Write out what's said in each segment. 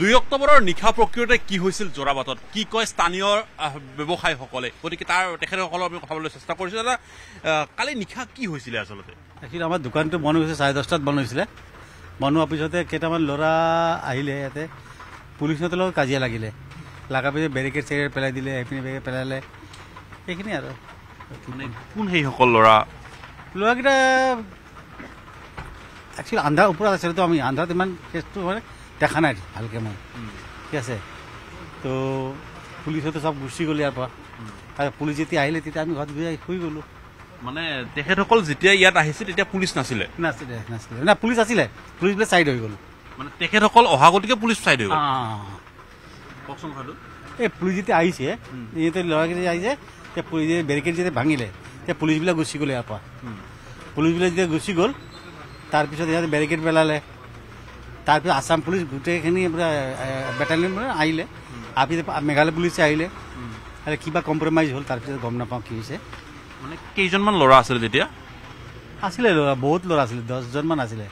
দুই অক্টোবৰৰ নিশা প্ৰক্ৰিয়তে কি হৈছিল যোৰাবাটত কি কয় স্থানীয় ব্যৱসায়ীসকলে গতিকে তাৰ তেখেতসকলক আমি কথাবলৈ চেষ্টা কৰিছোঁ দাদা কালি নিশা কি হৈছিলে আচলতে এইখিনি আমাৰ দোকানটো বন্ধ হৈছিলে চাৰে দহটাত বন্ধ হৈছিলে বন্ধ হোৱাৰ পিছতে কেইটামান ল'ৰা আহিলে ইয়াতে পুলিচৰ লগত কাজিয়া লাগিলে লগা পিছত বেৰিকেড চেৰিকেড পেলাই দিলে সেইখিনি বেৰিকেড পেলালে সেইখিনি আৰু মানে কোন সেইসকল ল'ৰা ল'ৰাকেইটা একচুৱেলি আন্ধাৰ ওপৰত আছিলেতো আমি আন্ধাৰত ইমান কেছটো হয় দেখা নাই ভালকে মই ঠিক আছে তো পুলিচতো সব গুচি গ'ল ইয়াৰ পৰা আৰু পুলিচ যেতিয়া আহিলে তেতিয়া আমি ঘৰত ঘূৰি শুই গলো মানে তেখেতসকল যেতিয়া ইয়াত আহিছে তেতিয়া পুলিচ নাছিলে নাছিলে নাছিলে নাই পুলিচ আছিলে পুলিচ বোলে চাইড হৈ গ'ল মানে তেখেতসকল অহা গতিকে পুলিচ চাইড হৈ গ'ল কওকচোন কথাটো এই পুলিচ যেতিয়া আহিছে ইহঁতে ল'ৰাকেইটা আহিছে তেতিয়া পুলিচ বেৰিকেড যেতিয়া ভাঙিলে তেতিয়া পুলিচবিলাক গুচি গ'ল ইয়াৰ পৰা পুলিচবিলাক যেতিয়া গুচি গ'ল তাৰপিছত ইহঁতে বেৰিকেড পেলালে তাৰপিছত আছাম পুলিচ গোটেইখিনি বেটালিয়ন আহিলে তাৰপিছত মেঘালয় পুলিচে আহিলে আৰু কিবা কম্প্ৰমাইজ হ'ল তাৰপিছত গম নাপাওঁ কি হৈছে মানে কেইজনমান ল'ৰা আছিলে তেতিয়া আছিলে ল'ৰা বহুত ল'ৰা আছিলে দহজনমান আছিলে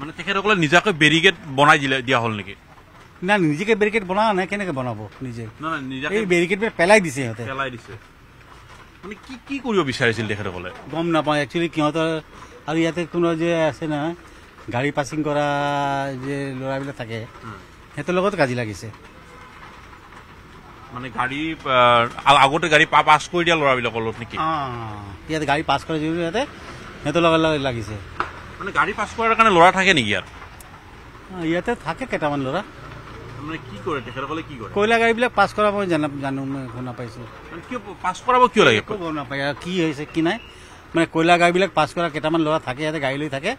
মানে তেখেতসকলে নিজাকৈ বেৰিকেড বনাই দিলে দিয়া হ'ল নেকি না নিজেকে বেৰিকেড বনাওঁ নে কেনেকৈ বনাব নিজে এই বেৰিকেডবিলাক পেলাই দিছে সিহঁতে পেলাই দিছে মানে কি কি কৰিব বিচাৰিছিল তেখেতসকলে গম নাপাওঁ একচুৱেলি সিহঁতৰ আৰু ইয়াতে কোনো যে আছে নহয় গাড়ী পাছিং কৰা যে ল'ৰাবিলাক থাকে সিহঁতৰ লগত কাজি লাগিছে মানে গাড়ী আগতে গাড়ী পাছ কৰি দিয়া ল'ৰাবিলাকৰ লগত নেকি ইয়াত গাড়ী পাছ কৰে যিহেতু ইয়াতে সিহঁতৰ লগত লাগিছে মানে গাড়ী পাছ কৰাৰ কাৰণে ল'ৰা থাকে নেকি ইয়াত ইয়াতে থাকে কেইটামান ল'ৰা কি হৈছে কি নাই মানে কয়লা গাড়ীবিলাক পাছ কৰা কেইটামান ল'ৰা থাকে ইয়াতে গাড়ী লৈ থাকে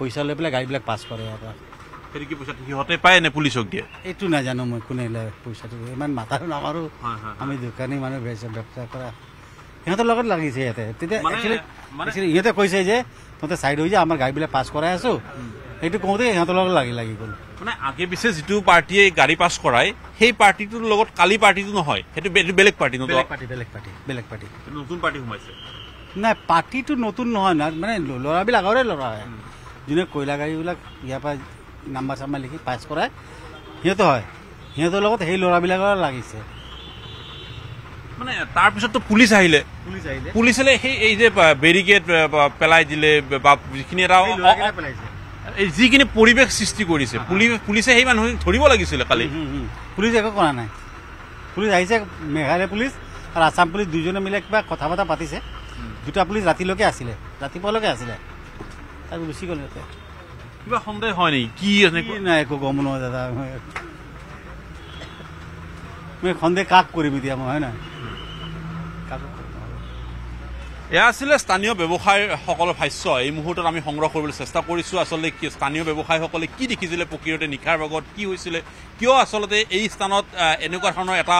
পইচা লৈ পেলাই গাড়ীবিলাক পাছ কৰে ইয়াৰ পৰা কি পইচা সিহঁতে পায় নে পুলিচক দিয়ে এইটো নাজানো মই কোনে লয় পইচাটো ইমান মাতাৰ নামাৰো আমি দোকানী মানুহ ব্যৱসায় কৰা সিহঁতৰ লগত লাগিছে ইয়াতে তেতিয়া সিহঁতে কৈছে যে তহঁতে চাইড হৈ যা আমাৰ গাড়ীবিলাক পাছ কৰাই আছো সেইটো কওঁতে সিহঁতৰ লগত লাগি লাগি গ'ল মানে আগে পিছে যিটো পাৰ্টীয়ে গাড়ী পাছ কৰাই সেই পাৰ্টীটোৰ লগত কালি পাৰ্টীটো নহয় সেইটো বেলেগ পাৰ্টী নতুন পাৰ্টী বেলেগ পাৰ্টী বেলেগ পাৰ্টী নতুন পাৰ্টী সোমাইছে নাই পাৰ্টীটো নতুন নহয় মানে ল'ৰাবিলাক আগৰে ল'ৰা হয় যোনে কয়লা গাড়ীবিলাক ইয়াৰ পৰা নাম্বাৰ চাম্বাৰ লিখি পাছ কৰাই সিহঁতো হয় সিহঁতৰ লগত সেই ল'ৰাবিলাকৰ লাগিছে মানে তাৰপিছততো পুলিচ আহিলে পুলিচ আহিলে পুলিচ সেই এই যে বেৰিকেড পেলাই দিলে বা যিখিনি এটা এই যিখিনি পৰিৱেশ সৃষ্টি কৰিছে পুলিচে সেই মানুহখিনি ধৰিব লাগিছিলে কালি পুলিচ একো কৰা নাই পুলিচ আহিছে মেঘালয় পুলিচ আৰু আছাম পুলিচ দুইজনে মিলাই কিবা কথা বতৰা পাতিছে দুটা পুলিচ ৰাতিলৈকে আছিলে ৰাতিপুৱালৈকে আছিলে তাক গুচি গ'ল ভাষ্য এই মুহূৰ্তত আমি সংগ্ৰহ কৰিবলৈ চেষ্টা কৰিছো আচলতে কি স্থানীয় ব্যৱসায়ীসকলে কি দেখিছিলে পকীৰতে নিশাৰ ভাগত কি হৈছিলে কিয় আচলতে এই স্থানত এনেকুৱা ধৰণৰ এটা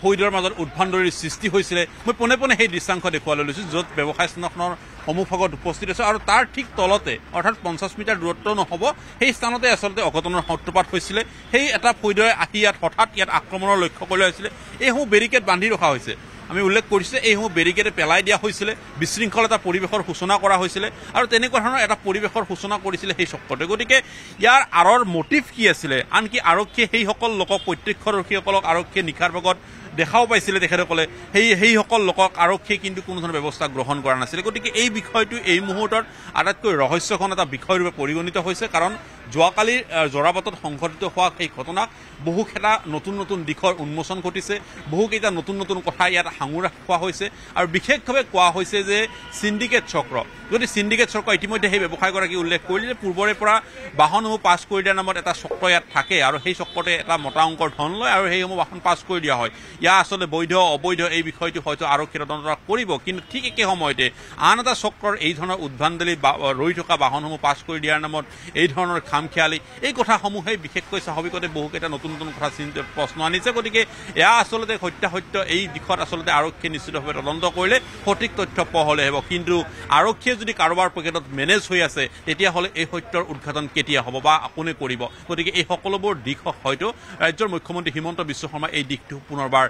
ফৈদৰ মাজত উদ্ভান্তৰীৰ সৃষ্টি হৈছিলে মই পোনে পোনে সেই দৃশ্যাংশ দেখুৱালৈ লৈছোঁ য'ত ব্যৱসায় স্থানখনৰ সমূহ ভাগত উপস্থিত আছে আৰু তাৰ ঠিক তলতে অৰ্থাৎ পঞ্চাছ মিটাৰ দূৰত্ব নহ'ব সেই স্থানতে আচলতে অঘটনৰ সত্ৰপাত হৈছিলে সেই এটা ফৈদৰে আহি ইয়াত হঠাৎ ইয়াত আক্ৰমণৰ লক্ষ্য কৰি লৈছিলে এইসমূহ বেৰিকেড বান্ধি ৰখা হৈছে আমি উল্লেখ কৰিছোঁ যে এইসমূহ বেৰিকেড পেলাই দিয়া হৈছিলে বিশৃংখল এটা পৰিৱেশৰ সূচনা কৰা হৈছিলে আৰু তেনেকুৱা ধৰণৰ এটা পৰিৱেশৰ সূচনা কৰিছিলে সেই চক্ৰতে গতিকে ইয়াৰ আঁৰৰ মটিভ কি আছিলে আনকি আৰক্ষীয়ে সেইসকল লোকক প্ৰত্যক্ষদৰ্শীসকলক আৰক্ষীয়ে নিশাৰ ভাগত দেখাও পাইছিলে তেখেতসকলে সেই সেইসকল লোকক আৰক্ষীয়ে কিন্তু কোনো ধৰণৰ ব্যৱস্থা গ্ৰহণ কৰা নাছিলে গতিকে এই বিষয়টো এই মুহূৰ্তত আটাইতকৈ ৰহস্যখন এটা বিষয়ৰূপে পৰিগণিত হৈছে কাৰণ যোৱাকালি জৰাপাতত সংঘটিত হোৱা সেই ঘটনাক বহুকেইটা নতুন নতুন দিশৰ উন্মোচন ঘটিছে বহুকেইটা নতুন নতুন কথা ইয়াত সাঙুৰা খোৱা হৈছে আৰু বিশেষভাৱে কোৱা হৈছে যে চিণ্ডিকেট চক্ৰ যদি চিণ্ডিকেট চক্ৰ ইতিমধ্যে সেই ব্যৱসায়ীগৰাকী উল্লেখ কৰিলে যে পূৰ্বৰে পৰা বাহনসমূহ পাছ কৰি দিয়াৰ নামত এটা চক্ৰ ইয়াত থাকে আৰু সেই চক্ৰতে এটা মতা অংকৰ ধন লয় আৰু সেইসমূহ বাহন পাছ কৰি দিয়া হয় ইয়াৰ আচলতে বৈধ অবৈধ এই বিষয়টো হয়তো আৰক্ষীৰ তদন্ত কৰিব কিন্তু ঠিক একে সময়তে আন এটা চক্ৰৰ এই ধৰণৰ উদ্ভাণ্ডলী ৰৈ থকা বাহনসমূহ পাছ কৰি দিয়াৰ নামত এই ধৰণৰ খাম খেয়ালি এই কথাসমূহেই বিশেষকৈ স্বাভাৱিকতে বহুকেইটা নতুন নতুন কথা প্ৰশ্ন আনিছে গতিকে এয়া আচলতে সত্যাসত্য এই দিশত আচলতে আৰক্ষীয়ে নিশ্চিতভাৱে তদন্ত কৰিলে সঠিক তথ্য পহলে হ'ব কিন্তু আৰক্ষীয়ে যদি কাৰোবাৰ পকেটত মেনেজ হৈ আছে তেতিয়াহ'লে এই সত্যৰ উদঘাটন কেতিয়া হ'ব বা কোনে কৰিব গতিকে এই সকলোবোৰ দিশ হয়তো ৰাজ্যৰ মুখ্যমন্ত্ৰী হিমন্ত বিশ্ব শৰ্মাই এই দিশটো পুনৰবাৰ